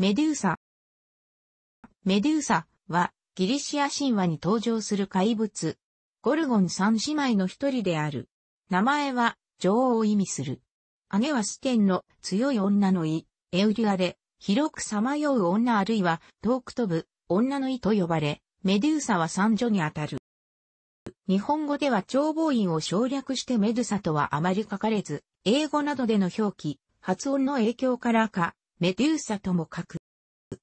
メデューサ。メデューサはギリシア神話に登場する怪物。ゴルゴン三姉妹の一人である。名前は女王を意味する。姉はステンの強い女の意、エウリアで、広く彷徨う女あるいは遠く飛ぶ女の意と呼ばれ、メデューサは三女にあたる。日本語では長母院を省略してメューサとはあまり書かれず、英語などでの表記、発音の影響からか、メデューサとも書く。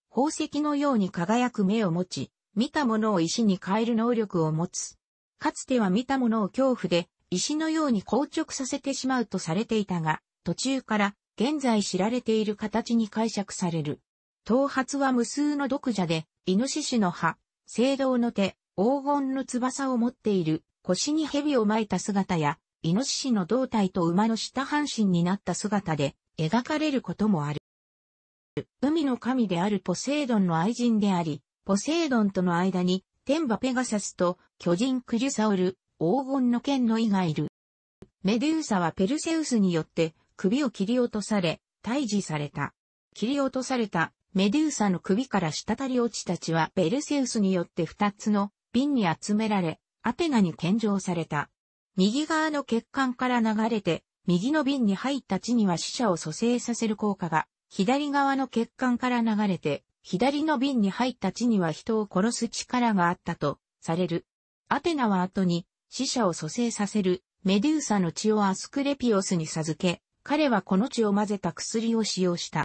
宝石のように輝く目を持ち、見たものを石に変える能力を持つ。かつては見たものを恐怖で、石のように硬直させてしまうとされていたが、途中から現在知られている形に解釈される。頭髪は無数の毒蛇で、イノシシの歯、青銅の手、黄金の翼を持っている、腰に蛇を巻いた姿や、イノシシの胴体と馬の下半身になった姿で描かれることもある。海の神であるポセイドンの愛人であり、ポセイドンとの間に、天馬ペガサスと巨人クジュサオル、黄金の剣の意がいる。メデューサはペルセウスによって首を切り落とされ、退治された。切り落とされたメデューサの首から滴り落ちた血はペルセウスによって二つの瓶に集められ、アテナに献上された。右側の血管から流れて、右の瓶に入った血には死者を蘇生させる効果が左側の血管から流れて、左の瓶に入った血には人を殺す力があったと、される。アテナは後に、死者を蘇生させる、メデューサの血をアスクレピオスに授け、彼はこの血を混ぜた薬を使用した。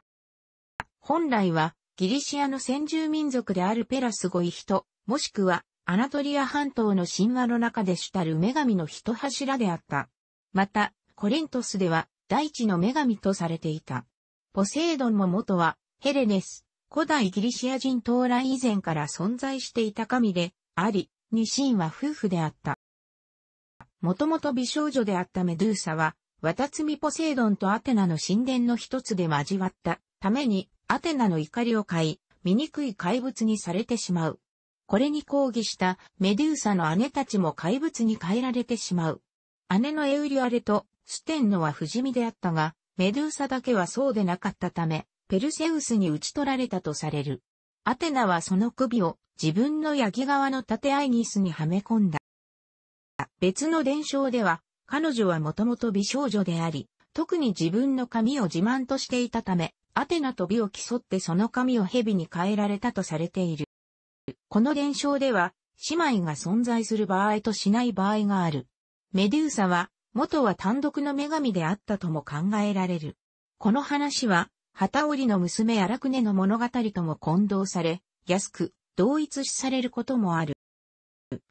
本来は、ギリシアの先住民族であるペラスゴイ人、もしくは、アナトリア半島の神話の中で主たる女神の一柱であった。また、コリントスでは、大地の女神とされていた。ポセイドンも元は、ヘレネス、古代ギリシア人到来以前から存在していた神で、あり、ニシンは夫婦であった。もともと美少女であったメドゥーサは、渡ツミポセイドンとアテナの神殿の一つで交わったために、アテナの怒りを買い、醜い怪物にされてしまう。これに抗議したメデューサの姉たちも怪物に変えられてしまう。姉のエウリュアレとステンノは不死身であったが、メドゥーサだけはそうでなかったため、ペルセウスに打ち取られたとされる。アテナはその首を自分のヤギ側の盾アイギスにはめ込んだ。別の伝承では、彼女はもともと美少女であり、特に自分の髪を自慢としていたため、アテナと美を競ってその髪を蛇に変えられたとされている。この伝承では、姉妹が存在する場合としない場合がある。メデューサは元は単独の女神であったとも考えられる。この話は、旗織の娘荒くねの物語とも混同され、安く同一視されることもある。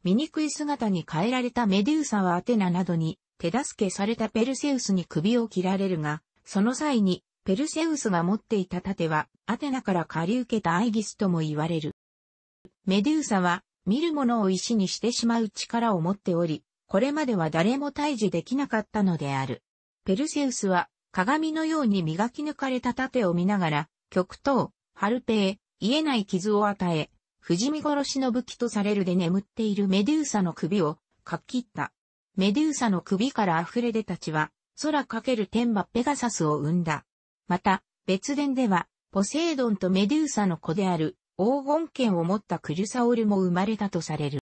醜い姿に変えられたメデューサはアテナなどに手助けされたペルセウスに首を切られるが、その際にペルセウスが持っていた盾はアテナから借り受けたアイギスとも言われる。メデューサは見る者を石にしてしまう力を持っており、これまでは誰も退治できなかったのである。ペルセウスは、鏡のように磨き抜かれた盾を見ながら、極東、ハルペへ、癒えない傷を与え、不死身殺しの武器とされるで眠っているメデューサの首を、かっ切った。メデューサの首から溢れ出た血は、空かける天馬ペガサスを生んだ。また、別殿では、ポセイドンとメデューサの子である、黄金剣を持ったクルサオルも生まれたとされる。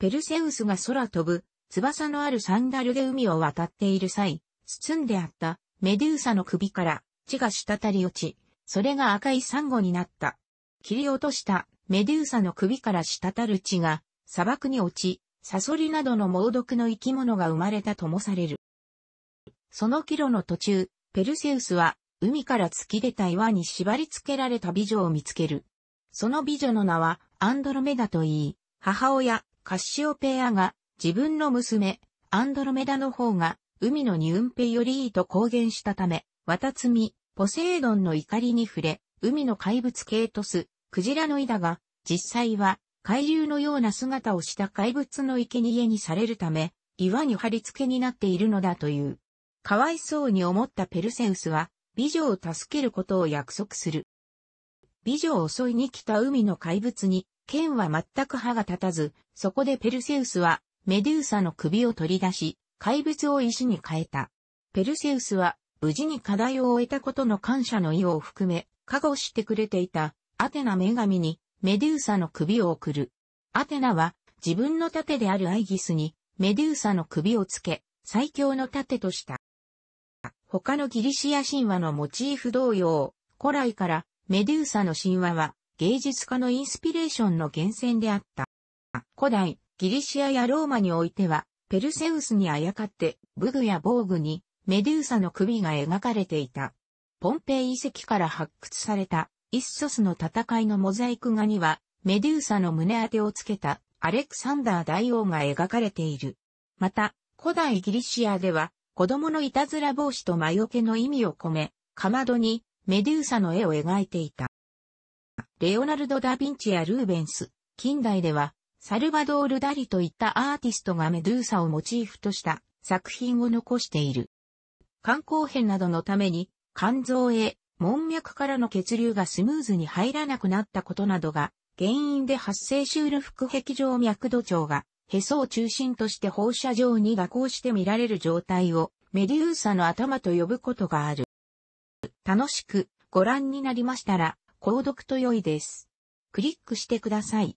ペルセウスが空飛ぶ、翼のあるサンダルで海を渡っている際、包んであったメデューサの首から血が滴り落ち、それが赤いサンゴになった。切り落としたメデューサの首から滴る血が砂漠に落ち、サソリなどの猛毒の生き物が生まれたともされる。そのキロの途中、ペルセウスは海から突き出た岩に縛り付けられた美女を見つける。その美女の名はアンドロメダといい、母親、カッシオペアが自分の娘、アンドロメダの方が海のニウンペよりいいと公言したため、ワタツミ、ポセイドンの怒りに触れ、海の怪物ケイトス、クジラのイだが、実際は海流のような姿をした怪物の生贄にされるため、岩に貼り付けになっているのだという。かわいそうに思ったペルセウスは、美女を助けることを約束する。美女を襲いに来た海の怪物に剣は全く歯が立たず、そこでペルセウスはメデューサの首を取り出し、怪物を石に変えた。ペルセウスは無事に課題を終えたことの感謝の意を含め、加護してくれていたアテナ女神にメデューサの首を送る。アテナは自分の盾であるアイギスにメデューサの首をつけ、最強の盾とした。他のギリシア神話のモチーフ同様、古来からメデューサの神話は芸術家のインスピレーションの源泉であった。古代、ギリシアやローマにおいては、ペルセウスにあやかって、武具や防具に、メデューサの首が描かれていた。ポンペイ遺跡から発掘された、イッソスの戦いのモザイク画には、メデューサの胸当てをつけた、アレクサンダー大王が描かれている。また、古代ギリシアでは、子供のいたずら帽子と魔除けの意味を込め、かまどにメデューサの絵を描いていた。レオナルド・ダ・ヴィンチやルーベンス、近代では、サルバドール・ダリといったアーティストがメドゥーサをモチーフとした作品を残している。肝硬変などのために、肝臓へ、門脈からの血流がスムーズに入らなくなったことなどが、原因で発生しうる腹壁状脈度腸が、へそを中心として放射状に蛇行して見られる状態を、メデューサの頭と呼ぶことがある。楽しくご覧になりましたら、購読と良いです。クリックしてください。